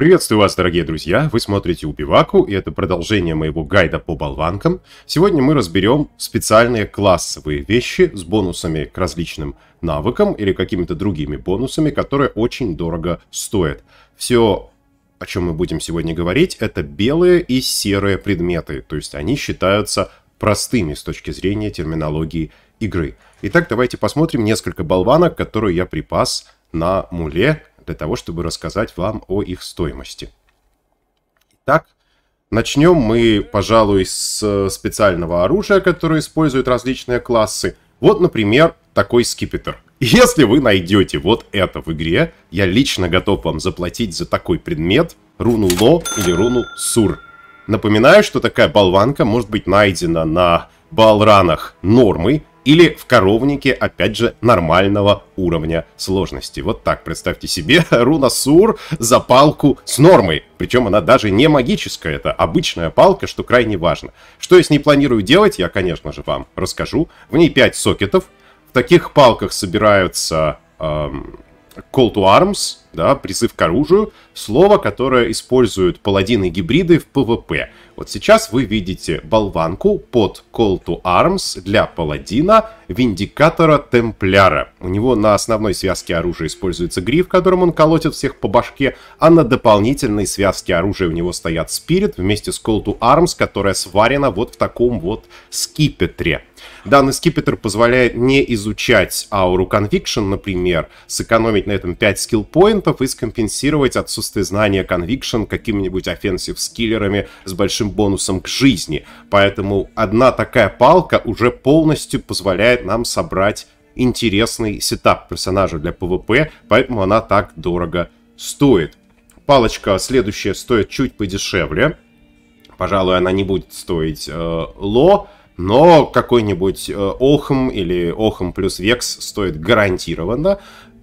Приветствую вас, дорогие друзья! Вы смотрите Убиваку, и это продолжение моего гайда по болванкам. Сегодня мы разберем специальные классовые вещи с бонусами к различным навыкам или какими-то другими бонусами, которые очень дорого стоят. Все, о чем мы будем сегодня говорить, это белые и серые предметы, то есть они считаются простыми с точки зрения терминологии игры. Итак, давайте посмотрим несколько болванок, которые я припас на муле для того, чтобы рассказать вам о их стоимости. Итак, начнем мы, пожалуй, с э, специального оружия, которое используют различные классы. Вот, например, такой скипетр. Если вы найдете вот это в игре, я лично готов вам заплатить за такой предмет руну Ло или руну Сур. Напоминаю, что такая болванка может быть найдена на балранах нормы, или в коровнике, опять же, нормального уровня сложности. Вот так представьте себе руна Сур за палку с нормой. Причем она даже не магическая, это обычная палка, что крайне важно. Что я с ней планирую делать, я, конечно же, вам расскажу. В ней 5 сокетов. В таких палках собираются эм, Call to Arms, да, призыв к оружию, слово, которое используют паладины-гибриды в ПВП. Вот сейчас вы видите болванку под Call to Arms для паладина Виндикатора-Темпляра. У него на основной связке оружия используется гриф, которым он колотит всех по башке, а на дополнительной связке оружия у него стоят спирит вместе с Call to Arms, которая сварена вот в таком вот скипетре. Данный скипетр позволяет не изучать ауру Conviction, например, сэкономить на этом 5 скиллпоинтов, моментов и скомпенсировать отсутствие знания Conviction какими-нибудь офенсив-скиллерами с большим бонусом к жизни. Поэтому одна такая палка уже полностью позволяет нам собрать интересный сетап персонажа для PvP, поэтому она так дорого стоит. Палочка следующая стоит чуть подешевле. Пожалуй, она не будет стоить э, ло, но какой-нибудь э, или Охм плюс Векс стоит гарантированно.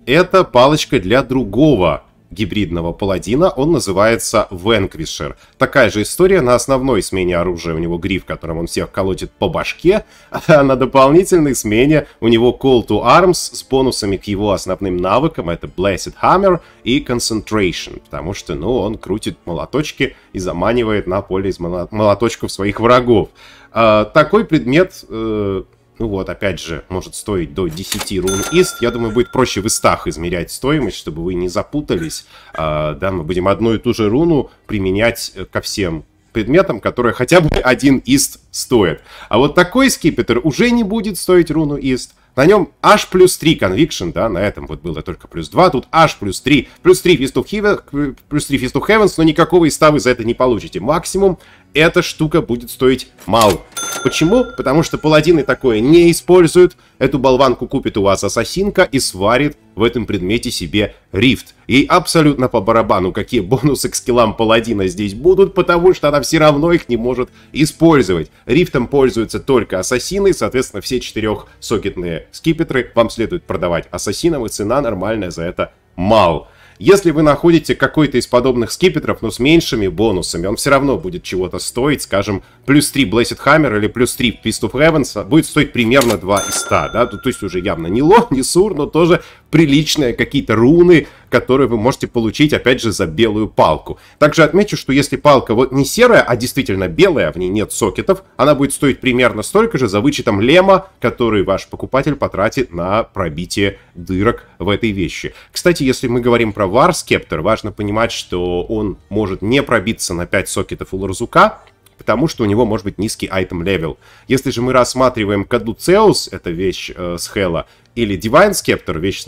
Это палочка для другого гибридного паладина, он называется Венквишер. Такая же история на основной смене оружия, у него гриф, которым он всех колотит по башке, а на дополнительной смене у него Call to Arms с бонусами к его основным навыкам, это Blessed Hammer и Concentration, потому что, ну, он крутит молоточки и заманивает на поле из молоточков своих врагов. А, такой предмет э, ну вот, опять же, может стоить до 10 рун ист. Я думаю, будет проще в истах измерять стоимость, чтобы вы не запутались. А, да, мы будем одну и ту же руну применять э, ко всем предметам, которые хотя бы один ист стоит. А вот такой скипетр уже не будет стоить руну ист. На нем H плюс 3 Conviction, да, на этом вот было только плюс 2, тут H плюс 3, плюс 3 Fist of э, плюс 3 Fist of Heavens, но никакого иста вы за это не получите. Максимум эта штука будет стоить мало. Почему? Потому что паладины такое не используют, эту болванку купит у вас ассасинка и сварит в этом предмете себе рифт. Ей абсолютно по барабану, какие бонусы к скиллам паладина здесь будут, потому что она все равно их не может использовать. Рифтом пользуются только ассасины, соответственно, все четырехсокетные скипетры вам следует продавать ассасинам, и цена нормальная за это мало. Если вы находите какой-то из подобных скипетров, но с меньшими бонусами, он все равно будет чего-то стоить, скажем, плюс 3 Blessed Hammer или плюс 3 Fist of Heavens, а будет стоить примерно 2 из 100, да, то, то есть уже явно не ло, не сур, но тоже приличные какие-то руны, которые вы можете получить, опять же, за белую палку. Также отмечу, что если палка вот не серая, а действительно белая, а в ней нет сокетов, она будет стоить примерно столько же за вычетом лема, который ваш покупатель потратит на пробитие дырок в этой вещи. Кстати, если мы говорим про варскептор, важно понимать, что он может не пробиться на 5 сокетов у Ларзука, потому что у него может быть низкий айтем левел. Если же мы рассматриваем Кадуцеус, это вещь э, с Хела, или Divine Скептер вещь с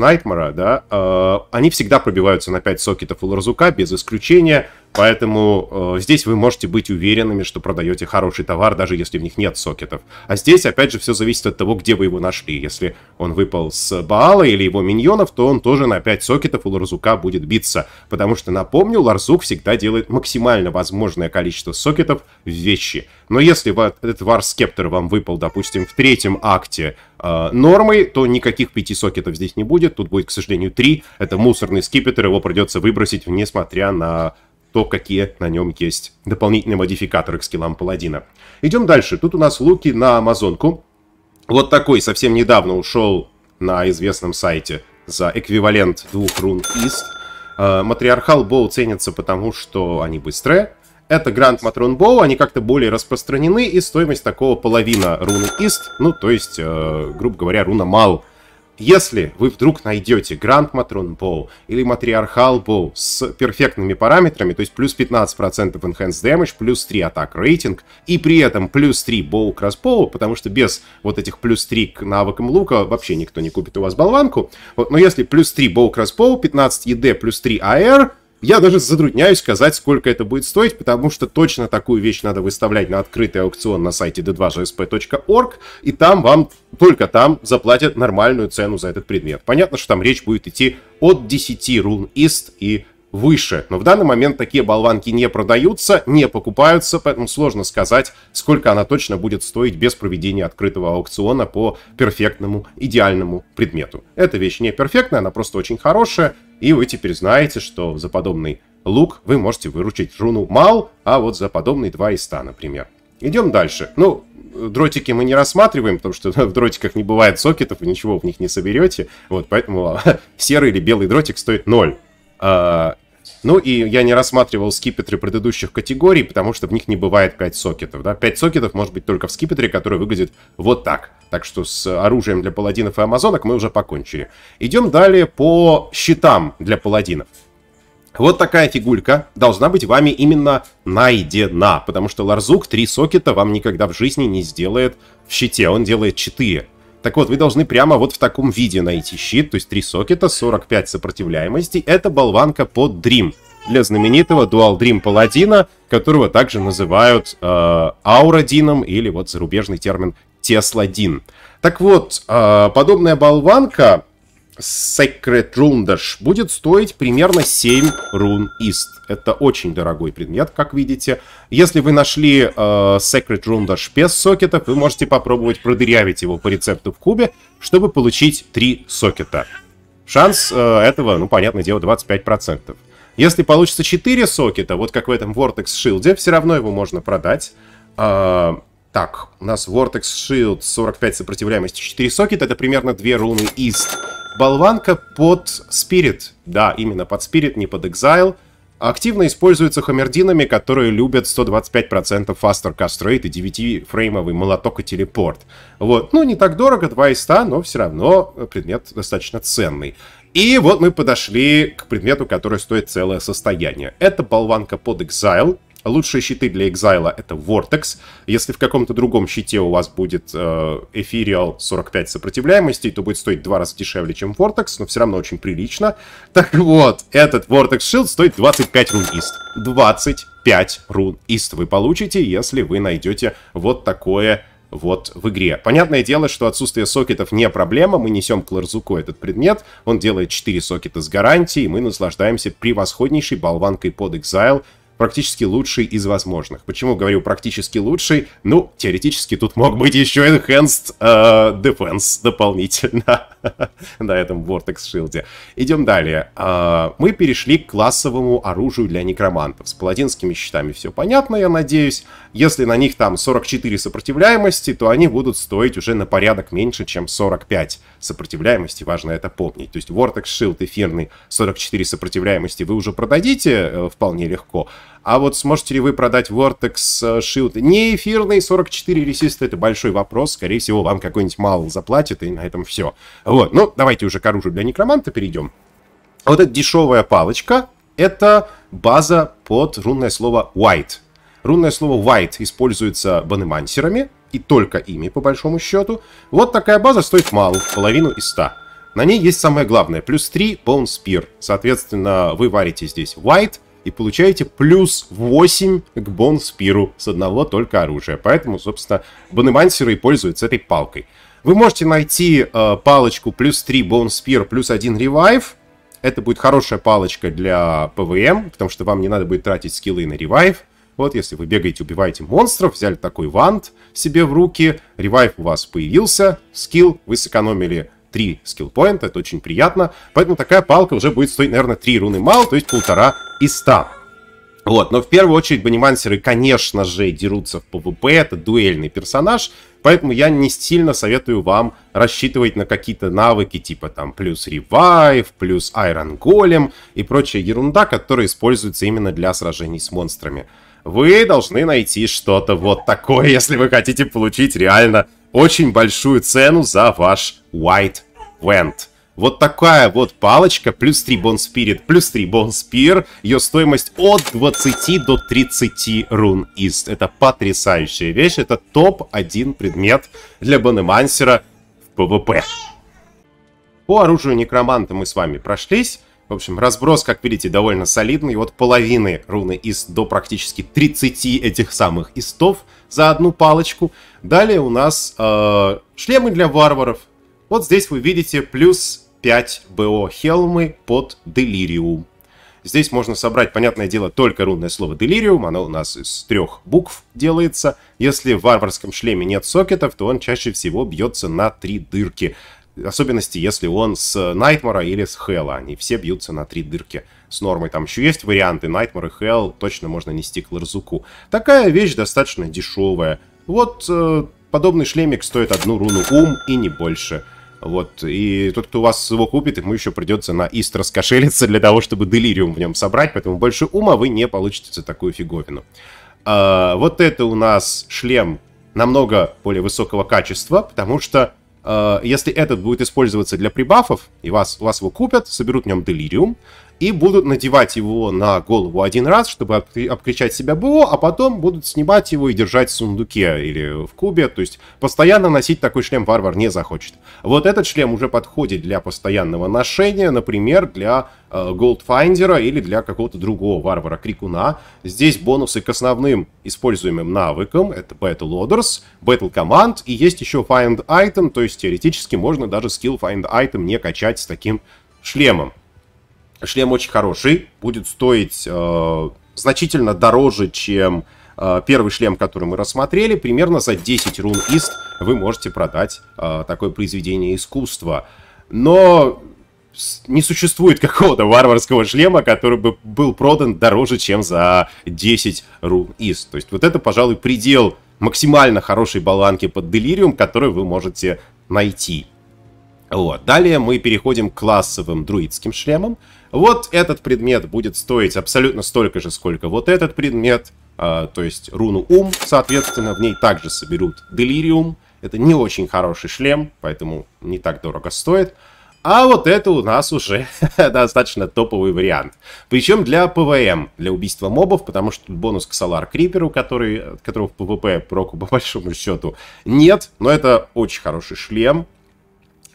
да, э, они всегда пробиваются на 5 сокетов у Ларзука без исключения, поэтому э, здесь вы можете быть уверенными, что продаете хороший товар, даже если в них нет сокетов. А здесь, опять же, все зависит от того, где вы его нашли. Если он выпал с Баала или его миньонов, то он тоже на 5 сокетов у Ларзука будет биться, потому что, напомню, Ларзук всегда делает максимально возможное количество сокетов в вещи. Но если этот Вар Скептер вам выпал, допустим, в третьем акте, Э, нормой, то никаких пяти сокетов здесь не будет. Тут будет, к сожалению, три. Это мусорный скипетр, его придется выбросить, несмотря на то, какие на нем есть дополнительные модификаторы к скиллам паладина. Идем дальше. Тут у нас луки на амазонку. Вот такой совсем недавно ушел на известном сайте за эквивалент двух рун ист. Э, матриархал Боу ценится потому, что они быстрые, это Гранд Матрон Боу, они как-то более распространены, и стоимость такого половина руны Ист, ну, то есть, э, грубо говоря, руна Мал. Если вы вдруг найдете Гранд Матрон Боу или Матриархал Боу с перфектными параметрами, то есть плюс 15% Enhanced Damage, плюс 3 атак рейтинг, и при этом плюс 3 Боу Кроссбоу, потому что без вот этих плюс 3 к навыкам лука вообще никто не купит у вас болванку, вот, но если плюс 3 Боу Кроссбоу, 15 ЕД плюс 3 АР, я даже затрудняюсь сказать, сколько это будет стоить, потому что точно такую вещь надо выставлять на открытый аукцион на сайте d2gsp.org, и там вам, только там, заплатят нормальную цену за этот предмет. Понятно, что там речь будет идти от 10 рун ист и выше. Но в данный момент такие болванки не продаются, не покупаются, поэтому сложно сказать, сколько она точно будет стоить без проведения открытого аукциона по перфектному, идеальному предмету. Эта вещь не перфектная, она просто очень хорошая, и вы теперь знаете, что за подобный лук вы можете выручить руну мал, а вот за подобный 2 иста, например. Идем дальше. Ну, дротики мы не рассматриваем, потому что в дротиках не бывает сокетов, и ничего в них не соберете. Вот, поэтому а, серый или белый дротик стоит 0. Ну и я не рассматривал скипетры предыдущих категорий, потому что в них не бывает 5 сокетов. Да? 5 сокетов может быть только в скипетре, который выглядит вот так. Так что с оружием для паладинов и амазонок мы уже покончили. Идем далее по щитам для паладинов. Вот такая фигулька должна быть вами именно найдена, потому что Ларзук 3 сокета вам никогда в жизни не сделает в щите, он делает 4. Так вот, вы должны прямо вот в таком виде найти щит, то есть три сокета, 45 сопротивляемости. Это болванка под Dream для знаменитого Dual Dream Паладина, которого также называют э, Аурадином или вот зарубежный термин Тесладин. Так вот, э, подобная болванка Sacred Rundash будет стоить примерно 7 рун ист. Это очень дорогой предмет, как видите. Если вы нашли э, Sacred Rundash без сокетов, вы можете попробовать продырявить его по рецепту в кубе, чтобы получить 3 сокета. Шанс э, этого, ну, понятное дело, 25%. Если получится 4 сокета, вот как в этом Vortex Shield, все равно его можно продать. Э, так, у нас Vortex Shield 45 сопротивляемости 4 сокета, это примерно 2 руны ист. Болванка под Spirit, да, именно под Spirit, не под Exile, активно используется хамердинами, которые любят 125% Faster Cast Rate и 9-фреймовый молоток и телепорт. Вот, ну не так дорого, 2 из 100, но все равно э, предмет достаточно ценный. И вот мы подошли к предмету, который стоит целое состояние. Это болванка под Exile, Лучшие щиты для Exile это Vortex. Если в каком-то другом щите у вас будет э, 45 сопротивляемости, то будет стоить два раза дешевле, чем Vortex, но все равно очень прилично. Так вот, этот Vortex Shield стоит 25 рун 25 рун вы получите, если вы найдете вот такое вот в игре. Понятное дело, что отсутствие сокетов не проблема, мы несем к Ларзуку этот предмет, он делает 4 сокета с гарантией, и мы наслаждаемся превосходнейшей болванкой под Exile практически лучший из возможных. Почему говорю практически лучший? Ну, теоретически тут мог быть еще Enhanced э, Defense дополнительно на этом Vortex Shield. Идем далее. Э, мы перешли к классовому оружию для некромантов. С паладинскими щитами все понятно, я надеюсь. Если на них там 44 сопротивляемости, то они будут стоить уже на порядок меньше, чем 45 сопротивляемости. Важно это помнить. То есть Vortex Shield эфирный 44 сопротивляемости вы уже продадите э, вполне легко. А вот сможете ли вы продать Vortex э, Shield не эфирный 44 ресиста? это большой вопрос. Скорее всего, вам какой-нибудь мал заплатит, и на этом все. Вот, ну, давайте уже к оружию для некроманта перейдем. Вот эта дешевая палочка, это база под рунное слово white. Рунное слово white используется банемансерами, и только ими, по большому счету. Вот такая база стоит мало, половину из 100. На ней есть самое главное, плюс 3 Bone Spear. Соответственно, вы варите здесь white, и получаете плюс 8 к бонспиру с одного только оружия. Поэтому, собственно, банемансеры и пользуются этой палкой. Вы можете найти э, палочку плюс 3 бонспир плюс 1 ревайв. Это будет хорошая палочка для ПВМ, эм, потому что вам не надо будет тратить скиллы на ревайв. Вот, если вы бегаете, убиваете монстров, взяли такой вант себе в руки, ревайв у вас появился, скилл, вы сэкономили 3 скилл-поинта, это очень приятно. Поэтому такая палка уже будет стоить, наверное, 3 руны мало, то есть полтора из 100. Вот, но в первую очередь банимансеры, конечно же, дерутся в PvP. это дуэльный персонаж, поэтому я не сильно советую вам рассчитывать на какие-то навыки типа там плюс ревайв, плюс айрон голем и прочая ерунда, которая используется именно для сражений с монстрами. Вы должны найти что-то вот такое, если вы хотите получить реально очень большую цену за ваш White Went. Вот такая вот палочка, плюс 3 бон спирит плюс 3 бон спир Ее стоимость от 20 до 30 рун ист. Это потрясающая вещь. Это топ-1 предмет для Банемансера в ПВП. По оружию некроманта мы с вами прошлись. В общем, разброс, как видите, довольно солидный. вот половины руны из до практически 30 этих самых истов за одну палочку. Далее у нас э, шлемы для варваров. Вот здесь вы видите плюс 5 БО хелмы под Делириум. Здесь можно собрать, понятное дело, только рунное слово «делириум», оно у нас из трех букв делается. Если в варварском шлеме нет сокетов, то он чаще всего бьется на три дырки. Особенности, если он с Найтмара или с хела они все бьются на три дырки с нормой. Там еще есть варианты, Найтмар и хел точно можно нести к Ларзуку. Такая вещь достаточно дешевая. Вот э, подобный шлемик стоит одну руну ум и не больше. Вот. И тот, кто у вас его купит, ему еще придется на ист раскошелиться для того, чтобы делириум в нем собрать, поэтому больше ума вы не получите за такую фиговину. А, вот это у нас шлем намного более высокого качества, потому что э, если этот будет использоваться для прибафов, и вас, вас его купят, соберут в нем делириум, и будут надевать его на голову один раз, чтобы обкричать себя БО, а потом будут снимать его и держать в сундуке или в кубе, то есть постоянно носить такой шлем варвар не захочет. Вот этот шлем уже подходит для постоянного ношения, например, для э, Голдфайндера или для какого-то другого варвара Крикуна. Здесь бонусы к основным используемым навыкам, это Battle Orders, Battle Command и есть еще Find Item, то есть теоретически можно даже скилл Find Item не качать с таким шлемом. Шлем очень хороший, будет стоить э, значительно дороже, чем э, первый шлем, который мы рассмотрели. Примерно за 10 рун ист вы можете продать э, такое произведение искусства. Но не существует какого-то варварского шлема, который бы был продан дороже, чем за 10 рун ист. То есть вот это, пожалуй, предел максимально хорошей баланки под делириум, который вы можете найти. Вот. Далее мы переходим к классовым друидским шлемам. Вот этот предмет будет стоить абсолютно столько же, сколько вот этот предмет. А, то есть руну ум, соответственно, в ней также соберут делириум. Это не очень хороший шлем, поэтому не так дорого стоит. А вот это у нас уже достаточно топовый вариант. Причем для ПВМ, для убийства мобов, потому что бонус к солар криперу, который, от которого в ПВП проку по большому счету нет. Но это очень хороший шлем,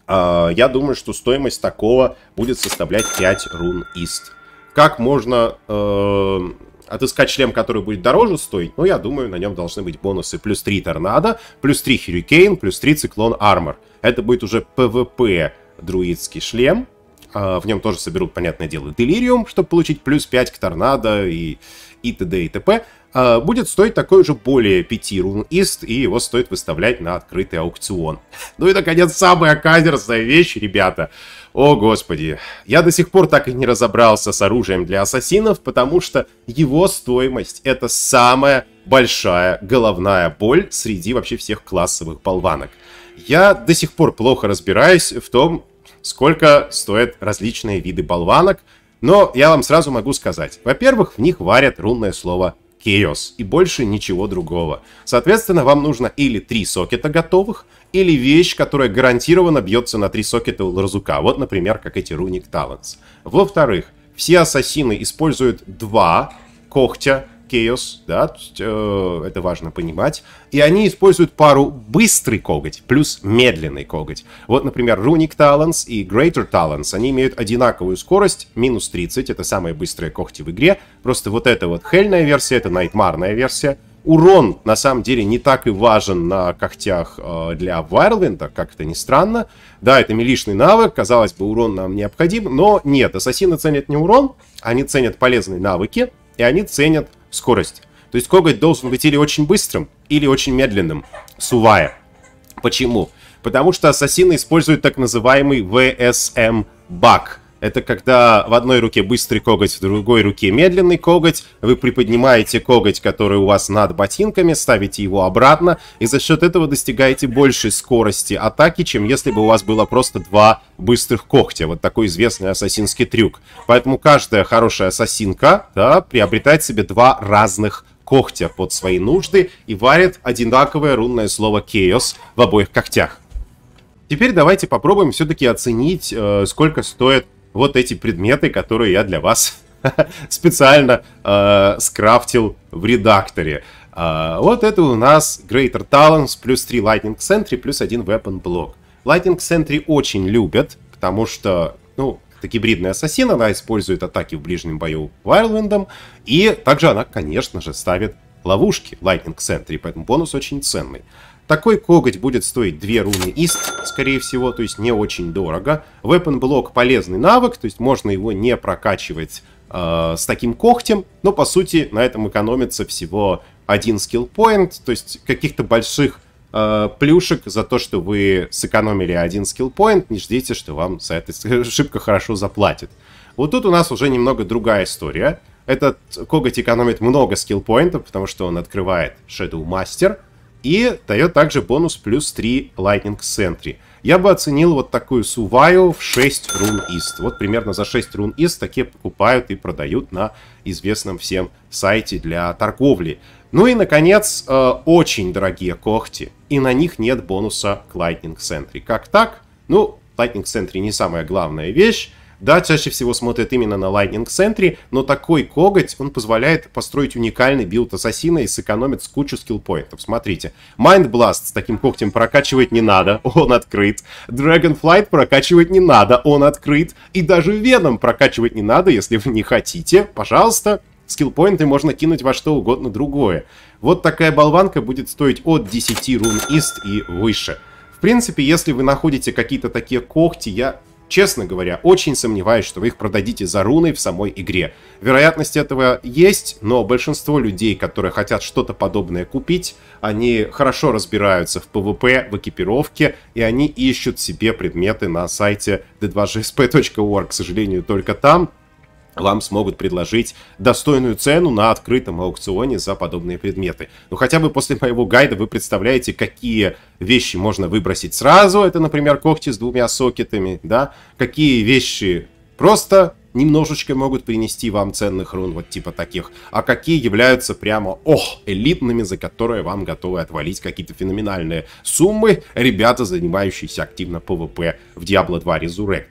а, я думаю, что стоимость такого будет составлять 5 рун ист. Как можно э, отыскать шлем, который будет дороже стоить? Ну, я думаю, на нем должны быть бонусы плюс 3 торнадо, плюс 3 хюрикейн, плюс 3 циклон армор. Это будет уже ПВП друидский шлем. Э, в нем тоже соберут, понятное дело, делириум, чтобы получить плюс 5 к торнадо и, и т.д. и т.п. Э, будет стоить такой же более 5 рунист, и его стоит выставлять на открытый аукцион. Ну и, наконец, самая каверзная вещь, ребята. О, господи. Я до сих пор так и не разобрался с оружием для ассасинов, потому что его стоимость — это самая большая головная боль среди вообще всех классовых болванок. Я до сих пор плохо разбираюсь в том, сколько стоят различные виды болванок, но я вам сразу могу сказать. Во-первых, в них варят рунное слово Chaos и больше ничего другого. Соответственно, вам нужно или три сокета готовых, или вещь, которая гарантированно бьется на три сокета у Ларзука. Вот, например, как эти руник Talents. Во-вторых, все ассасины используют два когтя Chaos, да, то есть, э, это важно понимать. И они используют пару быстрый коготь плюс медленный коготь. Вот, например, Runic Talons и Greater Talons, они имеют одинаковую скорость, минус 30, это самые быстрые когти в игре. Просто вот эта вот хельная версия, это найтмарная версия. Урон, на самом деле, не так и важен на когтях э, для Вайрлвинда, как это ни странно. Да, это милишный навык, казалось бы, урон нам необходим, но нет, ассасины ценят не урон, они ценят полезные навыки, и они ценят скорость. То есть коготь должен быть или очень быстрым, или очень медленным, сувая. Почему? Потому что ассасины используют так называемый VSM баг – это когда в одной руке быстрый коготь, в другой руке медленный коготь. Вы приподнимаете коготь, который у вас над ботинками, ставите его обратно, и за счет этого достигаете большей скорости атаки, чем если бы у вас было просто два быстрых когтя. Вот такой известный ассасинский трюк. Поэтому каждая хорошая ассасинка да, приобретает себе два разных когтя под свои нужды и варит одинаковое рунное слово «кейос» в обоих когтях. Теперь давайте попробуем все-таки оценить, э, сколько стоит вот эти предметы, которые я для вас специально э, скрафтил в редакторе. Э, вот это у нас Greater Talents, плюс 3 Lightning Sentry, плюс 1 Weapon Block. Lightning Sentry очень любят, потому что, ну, это гибридный ассасин, она использует атаки в ближнем бою Вайлвендом, и также она, конечно же, ставит ловушки Lightning Sentry, поэтому бонус очень ценный. Такой коготь будет стоить 2 руны ист, скорее всего, то есть не очень дорого. Weapon блок полезный навык, то есть можно его не прокачивать э, с таким когтем, но по сути на этом экономится всего один скилл поинт, то есть каких-то больших э, плюшек за то, что вы сэкономили один скилл поинт, не ждите, что вам за это э, шибко хорошо заплатят. Вот тут у нас уже немного другая история. Этот коготь экономит много скилл поинтов, потому что он открывает Shadow Master — и дает также бонус плюс 3 Lightning Sentry. Я бы оценил вот такую Суваю в 6 рун ист. Вот примерно за 6 рун ист такие покупают и продают на известном всем сайте для торговли. Ну и, наконец, э, очень дорогие когти. И на них нет бонуса к Lightning Sentry. Как так? Ну, Lightning Sentry не самая главная вещь. Да, чаще всего смотрят именно на Lightning Sentry, но такой коготь, он позволяет построить уникальный билд Ассасина и сэкономит с кучу скиллпоинтов. Смотрите, Mind Blast с таким когтем прокачивать не надо, он открыт. Dragonflight прокачивать не надо, он открыт. И даже Веном прокачивать не надо, если вы не хотите. Пожалуйста, скиллпоинты можно кинуть во что угодно другое. Вот такая болванка будет стоить от 10 рун ист и выше. В принципе, если вы находите какие-то такие когти, я Честно говоря, очень сомневаюсь, что вы их продадите за руны в самой игре. Вероятность этого есть, но большинство людей, которые хотят что-то подобное купить, они хорошо разбираются в PvP, в экипировке, и они ищут себе предметы на сайте d2gsp.org, к сожалению, только там вам смогут предложить достойную цену на открытом аукционе за подобные предметы. Ну, хотя бы после моего гайда вы представляете, какие вещи можно выбросить сразу, это, например, когти с двумя сокетами, да, какие вещи просто немножечко могут принести вам ценных рун, вот типа таких, а какие являются прямо, ох, элитными, за которые вам готовы отвалить какие-то феноменальные суммы ребята, занимающиеся активно ПВП в Diablo 2 Resurrect.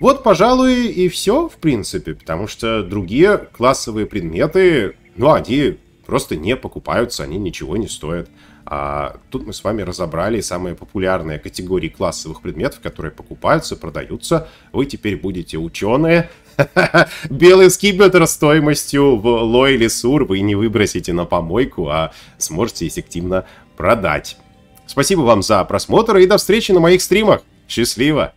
Вот, пожалуй, и все, в принципе, потому что другие классовые предметы, ну, они просто не покупаются, они ничего не стоят. А тут мы с вами разобрали самые популярные категории классовых предметов, которые покупаются, продаются. Вы теперь будете ученые. Белый скипетр стоимостью в Лой или Сур вы не выбросите на помойку, а сможете эффективно продать. Спасибо вам за просмотр и до встречи на моих стримах. Счастливо!